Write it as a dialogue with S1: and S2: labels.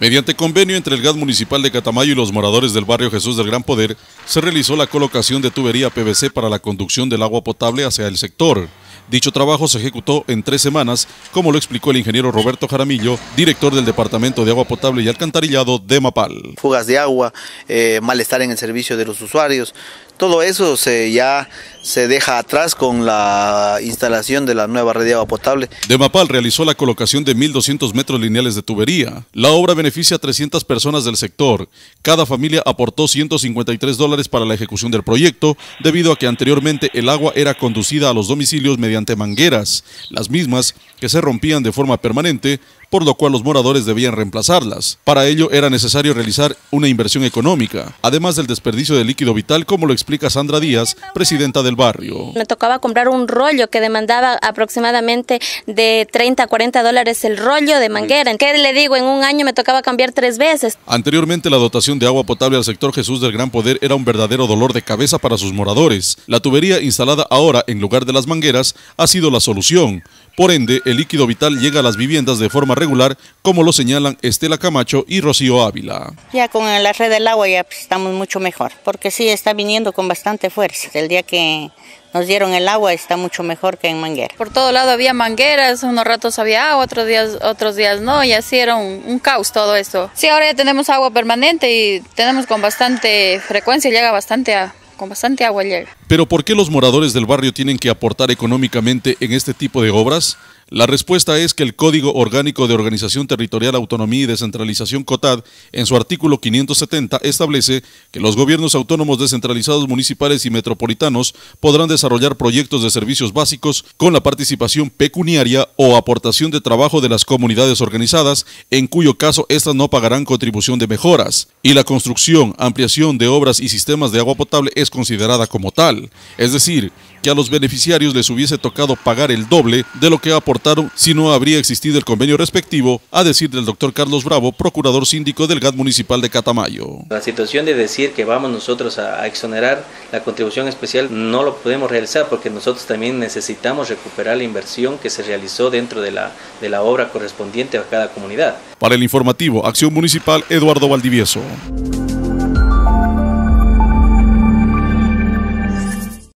S1: Mediante convenio entre el GAD municipal de Catamayo y los moradores del barrio Jesús del Gran Poder, se realizó la colocación de tubería PVC para la conducción del agua potable hacia el sector. Dicho trabajo se ejecutó en tres semanas, como lo explicó el ingeniero Roberto Jaramillo, director del Departamento de Agua Potable y Alcantarillado de Mapal. Fugas de agua, eh, malestar en el servicio de los usuarios, todo eso se, ya se deja atrás con la instalación de la nueva red de agua potable. De Mapal realizó la colocación de 1.200 metros lineales de tubería. La obra beneficia a 300 personas del sector. Cada familia aportó 153 dólares para la ejecución del proyecto, debido a que anteriormente el agua era conducida a los domicilios mediante ante mangueras, las mismas que se rompían de forma permanente por lo cual los moradores debían reemplazarlas. Para ello era necesario realizar una inversión económica, además del desperdicio de líquido vital, como lo explica Sandra Díaz, presidenta del barrio. Me tocaba comprar un rollo que demandaba aproximadamente de 30 a 40 dólares el rollo de manguera. ¿Qué le digo? En un año me tocaba cambiar tres veces. Anteriormente la dotación de agua potable al sector Jesús del Gran Poder era un verdadero dolor de cabeza para sus moradores. La tubería instalada ahora en lugar de las mangueras ha sido la solución. Por ende, el líquido vital llega a las viviendas de forma regular, como lo señalan Estela Camacho y Rocío Ávila. Ya con la red del agua ya pues, estamos mucho mejor, porque sí está viniendo con bastante fuerza. El día que nos dieron el agua está mucho mejor que en manguera. Por todo lado había mangueras, unos ratos había agua, otros días, otros días no, y así era un, caos todo esto. Sí, ahora ya tenemos agua permanente y tenemos con bastante frecuencia, llega bastante con bastante agua llega. Pero ¿por qué los moradores del barrio tienen que aportar económicamente en este tipo de obras? La respuesta es que el Código Orgánico de Organización Territorial, Autonomía y Descentralización COTAD, en su artículo 570, establece que los gobiernos autónomos descentralizados municipales y metropolitanos podrán desarrollar proyectos de servicios básicos con la participación pecuniaria o aportación de trabajo de las comunidades organizadas, en cuyo caso éstas no pagarán contribución de mejoras, y la construcción, ampliación de obras y sistemas de agua potable es considerada como tal, es decir, que a los beneficiarios les hubiese tocado pagar el doble de lo que aportado si no habría existido el convenio respectivo, a decir del doctor Carlos Bravo, procurador síndico del GAT municipal de Catamayo. La situación de decir que vamos nosotros a, exonerar la contribución especial no lo podemos realizar porque nosotros también necesitamos recuperar la inversión que se realizó dentro de la, de la obra correspondiente a cada comunidad. Para el informativo, Acción Municipal, Eduardo Valdivieso.